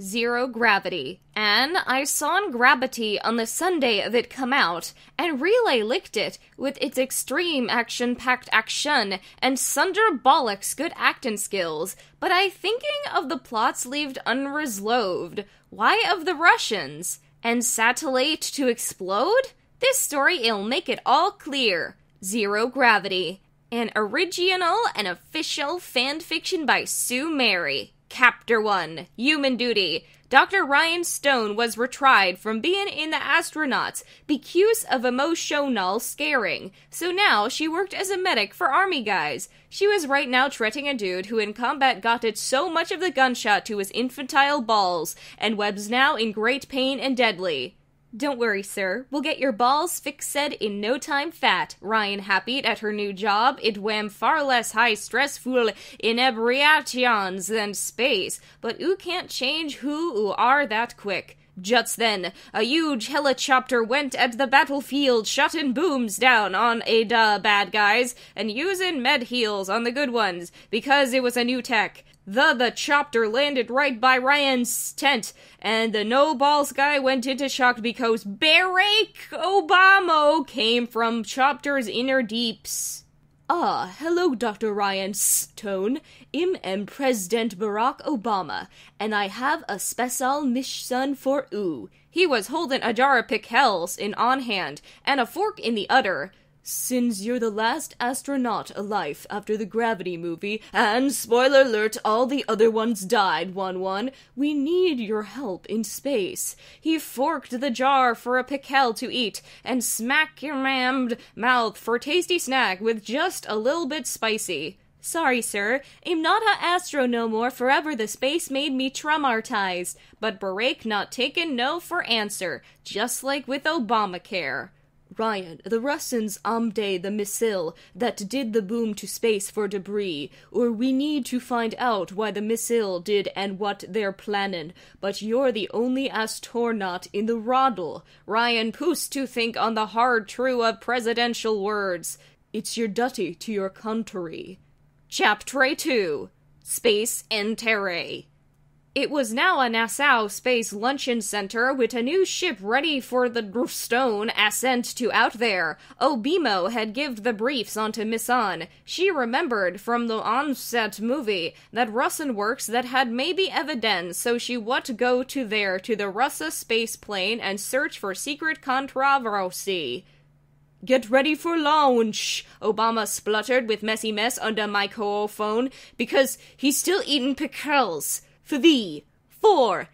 Zero Gravity, and I saw Gravity on the Sunday of it come out, and Relay licked it with its extreme action-packed action and sunder bollocks good acting skills, but I thinking of the plots leaved unresolved, why of the Russians, and satellite to explode? This story ill make it all clear. Zero Gravity, an original and official fan fiction by Sue Mary. Chapter 1 Human Duty. Dr. Ryan Stone was retried from being in the astronauts because of emotional scaring. So now she worked as a medic for army guys. She was right now treating a dude who in combat got it so much of the gunshot to his infantile balls, and webs. now in great pain and deadly. Don't worry, sir. We'll get your balls fixed in no time fat. Ryan happy at her new job. It wham far less high stressful inebriations than space. But oo can't change who oo are that quick. Just then, a huge helicopter went at the battlefield, shutting booms down on a da bad guys and using med heels on the good ones because it was a new tech. The the chopper landed right by Ryan's tent, and the no balls guy went into shock because Barack Obama came from Chopper's inner deeps. Ah, hello, Dr. Ryan Stone. I am President Barack Obama, and I have a special mission for oo. He was holding a jar of pickles in on hand and a fork in the udder. Since you're the last astronaut alive after the Gravity movie, and spoiler alert, all the other ones died, 1 1, we need your help in space. He forked the jar for a pickle to eat, and smack your mammed mouth for tasty snack with just a little bit spicy. Sorry, sir, I'm not a astro no more, forever the space made me traumatized, but break not taken no for answer, just like with Obamacare. Ryan, the Russians amde the missile that did the boom to space for debris, or we need to find out why the missile did and what they're plannin', but you're the only astronaut in the roddle. Ryan Poos to think on the hard true of presidential words. It's your duty to your country. Chapter 2 Space and Terre it was now a Nassau Space Luncheon Center with a new ship ready for the stone ascent to out there. Obimo had give the briefs onto Missan. She remembered from the onset movie that Russin works that had maybe evidence, so she would go to there to the Russa space plane and search for secret controversy. Get ready for launch, Obama spluttered with messy mess under my co-phone because he's still eating pickles for thee, for,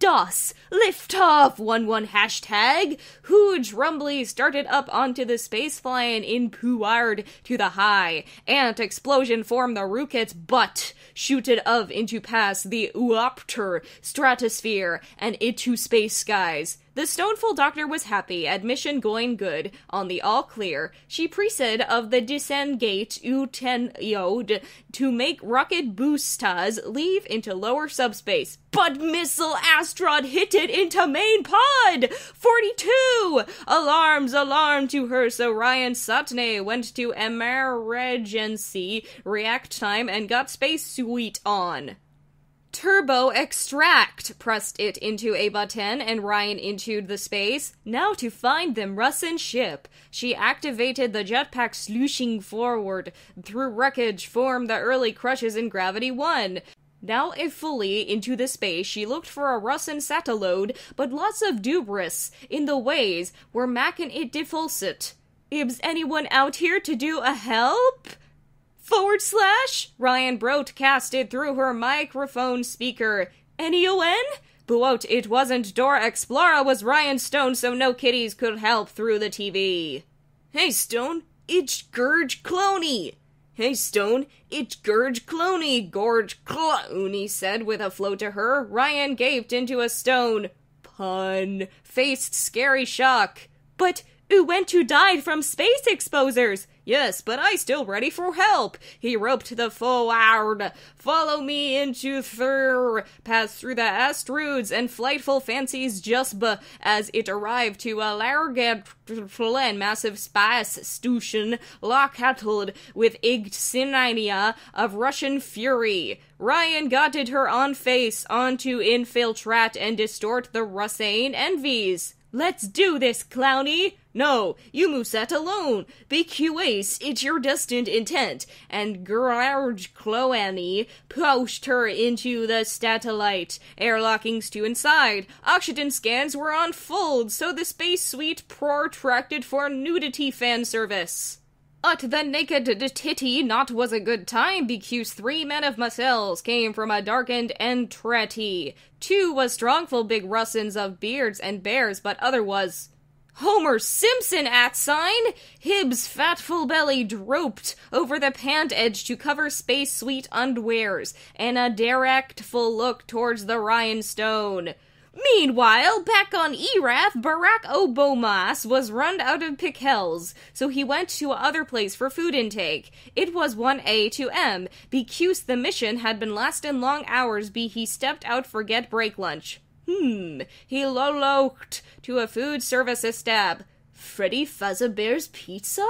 DOS, lift off, one one hashtag. Huge rumbly started up onto the space flying in Puard to the high. Ant explosion formed the rooket's butt, shooted of into past the Uopter stratosphere and into space skies. The Stoneful doctor was happy, admission going good, on the all clear. She presaid of the descend gate Uteniode to make rocket boostas leave into lower subspace. But missile astrod hit it into main pod! 42! Alarms, alarm to her, so Ryan Satne went to emergency react time and got space suite on. Turbo Extract pressed it into a button, and Ryan entered the space. Now to find them Russian ship. She activated the jetpack, sloshing forward through wreckage, formed the early crushes in Gravity 1. Now a fully into the space, she looked for a Russian satellode, but lots of dubris in the ways were making it defulsit. Ibs anyone out here to do a help? forward slash Ryan Brote casted through her microphone speaker. N-E-O-N? Buot, it wasn't Dora Explora, was Ryan Stone, so no kitties could help through the TV. Hey, Stone, it's Gurge Cloney! Hey, Stone, it's Gurge Cloney, Gorge Cloney said with a flow to her. Ryan gaped into a stone. Pun. Faced scary shock. But who went died from space exposers. Yes, but I still ready for help. He roped the forward. Follow me into Thur, pass through the asteroids and flightful fancies just b- as it arrived to a large and massive space station lockhattled with ignitia of Russian fury. Ryan gotted her on face on to infiltrate and distort the Russane envies. Let's do this, Clowny! No, you set alone! Be Cuase, it's your destined intent! And Garage Cloany pushed her into the satellite, airlockings to inside. Oxygen scans were on fold, so the space suite protracted for nudity fan service. Ut the naked titty not was a good time, because three men of muscles came from a darkened entrety. Two was strongful big russins of beards and bears, but other was Homer Simpson at sign. Hibbs' fatful belly drooped over the pant edge to cover space sweet underwears, and a directful look towards the rhinestone. Meanwhile, back on Erath, Barack Obomas was run out of Pickhells, so he went to other place for food intake. It was 1A to M. Becuse the mission had been lasting long hours be he stepped out for get break lunch. Hmm. He loloked to a food service estab. Freddy Fazbear's Pizza?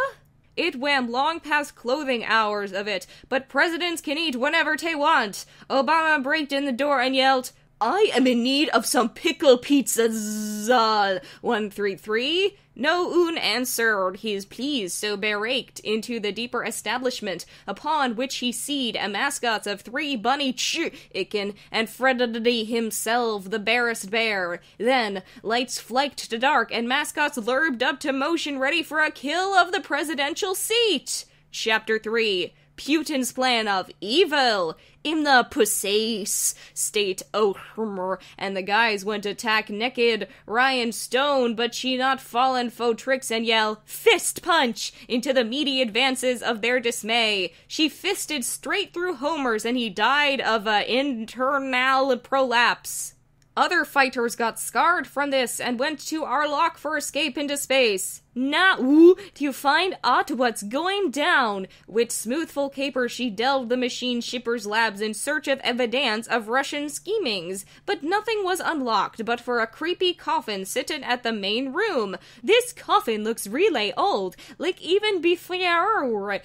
It went long past clothing hours of it, but presidents can eat whenever they want. Obama braked in the door and yelled, I am in need of some pickle pizzas. One three three. No un answered his pleas, so beraked into the deeper establishment, upon which he seed a mascots of three bunny ch and Freddy himself, the barest bear. Then lights flaked to dark, and mascots lurbed up to motion, ready for a kill of the presidential seat. Chapter three. Putin's plan of evil in the pussy state. Oh, and the guys went attack naked Ryan Stone, but she not fallen for tricks and yell fist punch into the meaty advances of their dismay. She fisted straight through Homer's, and he died of a internal prolapse. Other fighters got scarred from this and went to Arlok for escape into space. Now to find out what's going down. With smoothful caper, she delved the machine shipper's labs in search of evidence of Russian schemings, but nothing was unlocked but for a creepy coffin sitting at the main room. This coffin looks relay old, like even before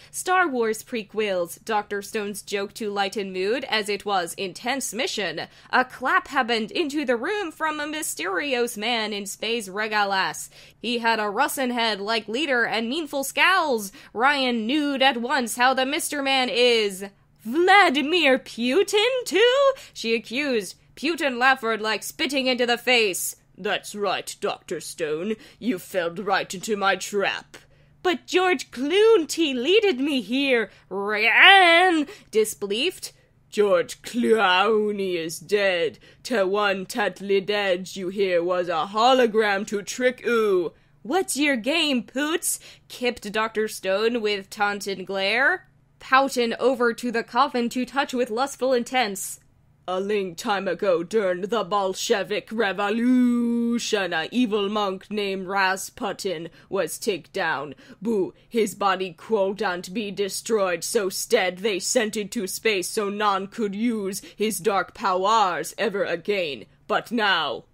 Star Wars prequels, Dr. Stone's joke to lighten mood as it was intense mission. A clap happened into the room from a mysterious man in space regalas. He had a Russian head head like leader and meanful scowls. Ryan knew at once how the Mr. Man is. Vladimir Putin, too? She accused. Putin Lafford like spitting into the face. That's right, Dr. Stone. You fell right into my trap. But George Clooney leaded me here. Ryan, disbelieved. George Clooney is dead. Te one Tetlidej you hear was a hologram to trick oo. What's your game, Poots? kipped Dr. Stone with taunting glare. Poutin over to the coffin to touch with lustful intents. A long time ago during the Bolshevik Revolution, a evil monk named Rasputin was take down. Boo, his body couldn't be destroyed, so stead they sent it to space so none could use his dark powers ever again. But now,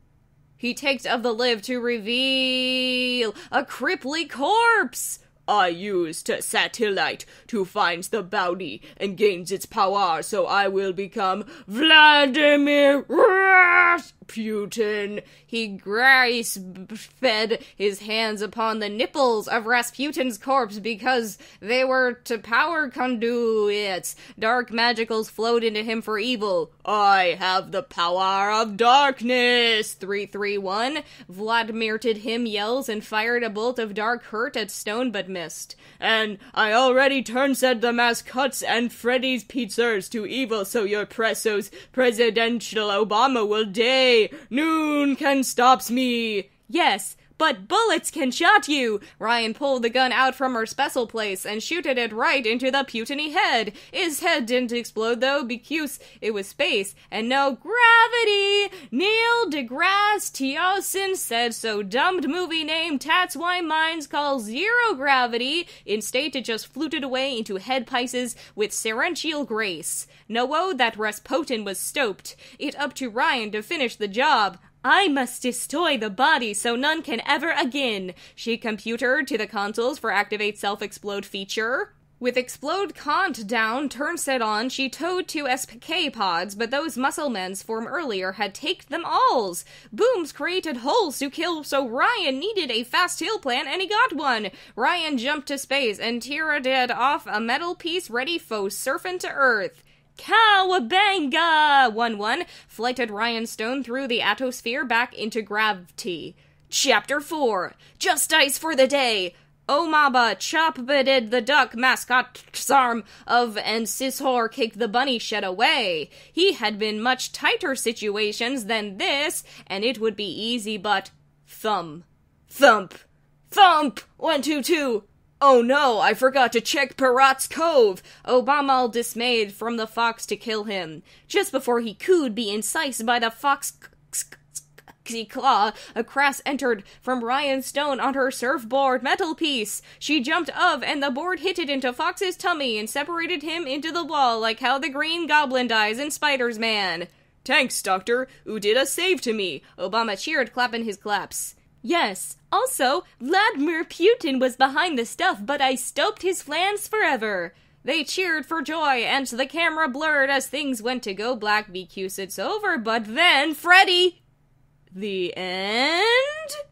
he takes of the live to reveal a cripply corpse I used satellite to find the bounty and gains its power, so I will become Vladimir Rasputin. He grasped, fed his hands upon the nipples of Rasputin's corpse because they were to power conduits. Dark magicals flowed into him for evil. I have the power of darkness. 331. Vladimir did him yells and fired a bolt of dark hurt at stone but missed and I already turned said the mascots and Freddy's pizzas to evil so your pressos presidential Obama will day. Noon can stops me. Yes, but bullets can shot you! Ryan pulled the gun out from her special place and shooted it right into the Putiny head. His head didn't explode though, because it was space and no gravity! Neil deGrasse Tyson said so dumbed movie name That's Why Minds call zero gravity. Instead, it just fluted away into head pices with serential grace. No, oh, that Rasputin was stoked. It up to Ryan to finish the job. I must destroy the body so none can ever again, she computered to the consoles for activate self explode feature. With explode cont down, turn set on, she towed two SPK pods, but those muscle men's form earlier had taked them alls. Booms created holes to kill, so Ryan needed a fast heal plan, and he got one. Ryan jumped to space, and Tira did off a metal piece ready foe surfing to Earth. Cowabanga! 1 1 flighted Ryan Stone through the atmosphere back into gravity. Chapter 4 Just Ice for the Day! Omaba chop the duck mascot's arm of and Sishor kicked the bunny shed away. He had been much tighter situations than this, and it would be easy but thump, thump, thump, one, two, two, Oh no, I forgot to check Pirat's Cove! Obama all dismayed from the fox to kill him. Just before he could be incised by the fox claw, a crass entered from Ryan Stone on her surfboard metal piece. She jumped of, and the board hit it into Fox's tummy and separated him into the wall like how the green goblin dies in Spider's Man. Thanks, Doctor. Udita saved to me. Obama cheered, clapping his claps. Yes. Also, Vladimir Putin was behind the stuff, but I stopped his plans forever. They cheered for joy, and the camera blurred as things went to go black because it's over, but then Freddy. The end?